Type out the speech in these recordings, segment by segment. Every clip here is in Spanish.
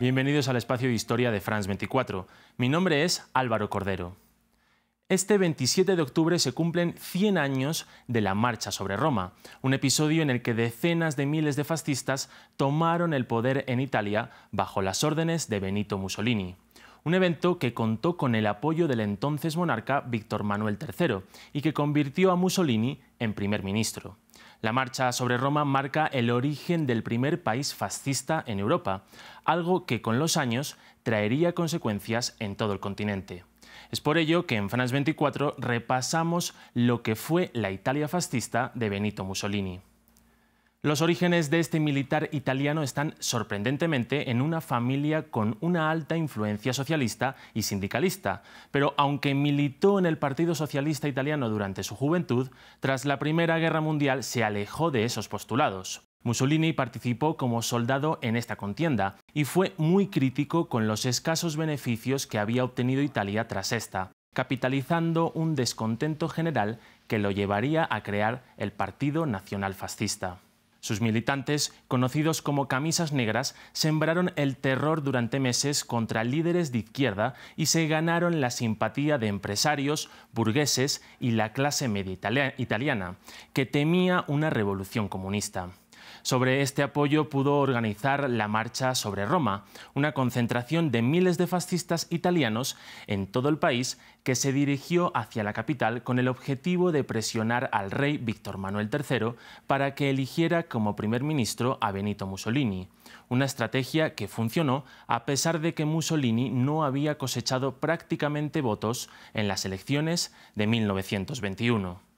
Bienvenidos al espacio de historia de France 24. Mi nombre es Álvaro Cordero. Este 27 de octubre se cumplen 100 años de la Marcha sobre Roma, un episodio en el que decenas de miles de fascistas tomaron el poder en Italia bajo las órdenes de Benito Mussolini. Un evento que contó con el apoyo del entonces monarca Víctor Manuel III y que convirtió a Mussolini en primer ministro. La marcha sobre Roma marca el origen del primer país fascista en Europa, algo que con los años traería consecuencias en todo el continente. Es por ello que en France 24 repasamos lo que fue la Italia fascista de Benito Mussolini. Los orígenes de este militar italiano están sorprendentemente en una familia con una alta influencia socialista y sindicalista, pero aunque militó en el Partido Socialista Italiano durante su juventud, tras la Primera Guerra Mundial se alejó de esos postulados. Mussolini participó como soldado en esta contienda y fue muy crítico con los escasos beneficios que había obtenido Italia tras esta, capitalizando un descontento general que lo llevaría a crear el Partido Nacional Fascista. Sus militantes, conocidos como camisas negras, sembraron el terror durante meses contra líderes de izquierda y se ganaron la simpatía de empresarios, burgueses y la clase media italiana, que temía una revolución comunista. Sobre este apoyo pudo organizar la Marcha sobre Roma, una concentración de miles de fascistas italianos en todo el país que se dirigió hacia la capital con el objetivo de presionar al rey Víctor Manuel III para que eligiera como primer ministro a Benito Mussolini, una estrategia que funcionó a pesar de que Mussolini no había cosechado prácticamente votos en las elecciones de 1921.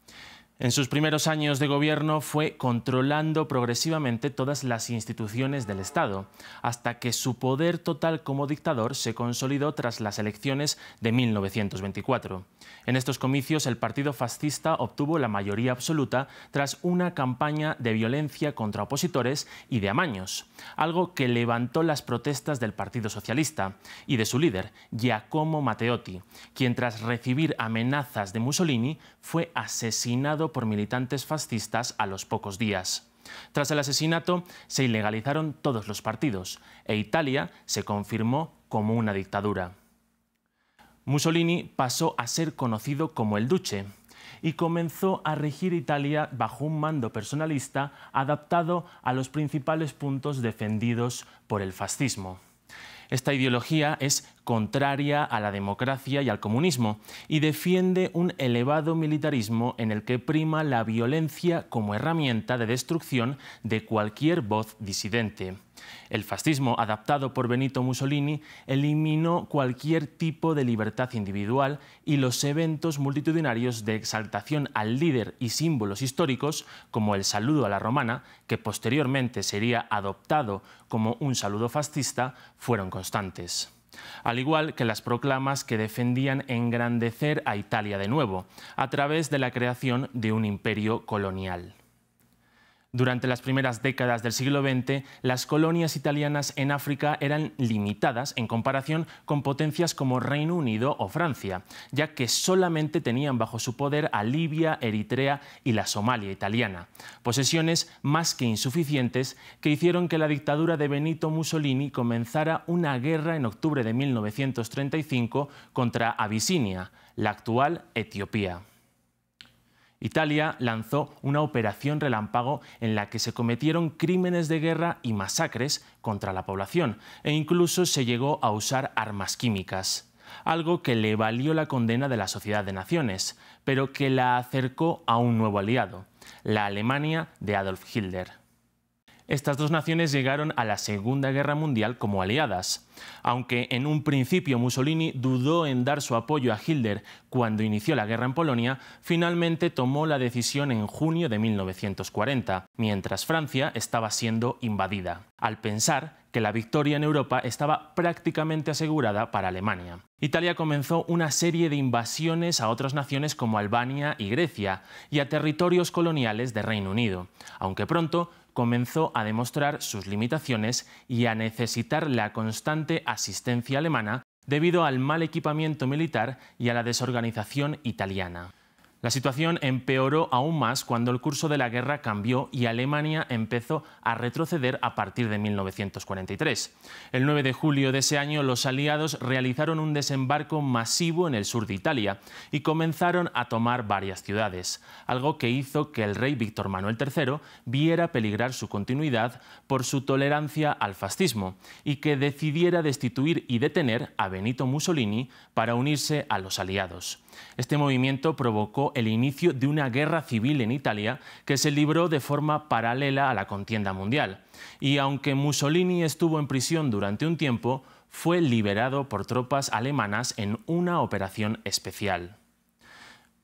En sus primeros años de gobierno fue controlando progresivamente todas las instituciones del Estado, hasta que su poder total como dictador se consolidó tras las elecciones de 1924. En estos comicios el partido fascista obtuvo la mayoría absoluta tras una campaña de violencia contra opositores y de amaños, algo que levantó las protestas del Partido Socialista y de su líder, Giacomo Matteotti, quien tras recibir amenazas de Mussolini fue asesinado por militantes fascistas a los pocos días. Tras el asesinato, se ilegalizaron todos los partidos e Italia se confirmó como una dictadura. Mussolini pasó a ser conocido como el Duce y comenzó a regir Italia bajo un mando personalista adaptado a los principales puntos defendidos por el fascismo. Esta ideología es contraria a la democracia y al comunismo y defiende un elevado militarismo en el que prima la violencia como herramienta de destrucción de cualquier voz disidente. El fascismo, adaptado por Benito Mussolini, eliminó cualquier tipo de libertad individual y los eventos multitudinarios de exaltación al líder y símbolos históricos, como el saludo a la romana, que posteriormente sería adoptado como un saludo fascista, fueron constantes al igual que las proclamas que defendían engrandecer a Italia de nuevo, a través de la creación de un imperio colonial. Durante las primeras décadas del siglo XX, las colonias italianas en África eran limitadas en comparación con potencias como Reino Unido o Francia, ya que solamente tenían bajo su poder a Libia, Eritrea y la Somalia italiana, posesiones más que insuficientes que hicieron que la dictadura de Benito Mussolini comenzara una guerra en octubre de 1935 contra Abisinia, la actual Etiopía. Italia lanzó una operación relámpago en la que se cometieron crímenes de guerra y masacres contra la población, e incluso se llegó a usar armas químicas algo que le valió la condena de la Sociedad de Naciones, pero que la acercó a un nuevo aliado, la Alemania de Adolf Hitler estas dos naciones llegaron a la Segunda Guerra Mundial como aliadas. Aunque en un principio Mussolini dudó en dar su apoyo a Hitler cuando inició la guerra en Polonia, finalmente tomó la decisión en junio de 1940, mientras Francia estaba siendo invadida, al pensar que la victoria en Europa estaba prácticamente asegurada para Alemania. Italia comenzó una serie de invasiones a otras naciones como Albania y Grecia, y a territorios coloniales de Reino Unido, aunque pronto comenzó a demostrar sus limitaciones y a necesitar la constante asistencia alemana debido al mal equipamiento militar y a la desorganización italiana. La situación empeoró aún más cuando el curso de la guerra cambió y Alemania empezó a retroceder a partir de 1943. El 9 de julio de ese año los aliados realizaron un desembarco masivo en el sur de Italia y comenzaron a tomar varias ciudades, algo que hizo que el rey Víctor Manuel III viera peligrar su continuidad por su tolerancia al fascismo y que decidiera destituir y detener a Benito Mussolini para unirse a los aliados. Este movimiento provocó el inicio de una guerra civil en Italia que se libró de forma paralela a la contienda mundial. Y aunque Mussolini estuvo en prisión durante un tiempo, fue liberado por tropas alemanas en una operación especial.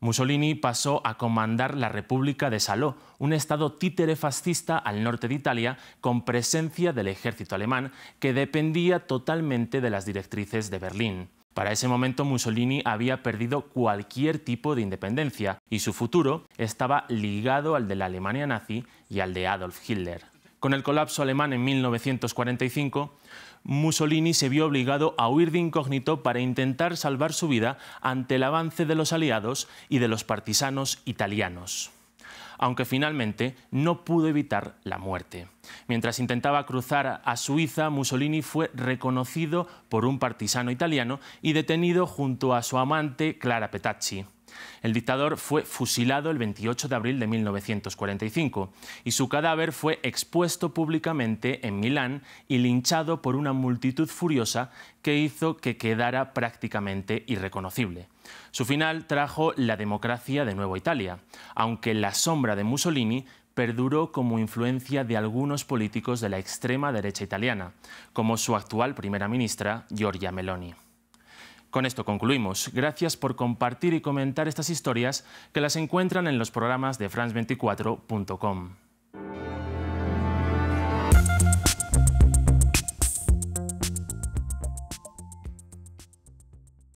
Mussolini pasó a comandar la República de Saló, un estado títere fascista al norte de Italia con presencia del ejército alemán que dependía totalmente de las directrices de Berlín. Para ese momento Mussolini había perdido cualquier tipo de independencia y su futuro estaba ligado al de la Alemania nazi y al de Adolf Hitler. Con el colapso alemán en 1945, Mussolini se vio obligado a huir de incógnito para intentar salvar su vida ante el avance de los aliados y de los partisanos italianos aunque finalmente no pudo evitar la muerte. Mientras intentaba cruzar a Suiza, Mussolini fue reconocido por un partisano italiano y detenido junto a su amante Clara Petacci. El dictador fue fusilado el 28 de abril de 1945 y su cadáver fue expuesto públicamente en Milán y linchado por una multitud furiosa que hizo que quedara prácticamente irreconocible. Su final trajo la democracia de Nueva Italia, aunque la sombra de Mussolini perduró como influencia de algunos políticos de la extrema derecha italiana, como su actual primera ministra Giorgia Meloni. Con esto concluimos. Gracias por compartir y comentar estas historias que las encuentran en los programas de France24.com.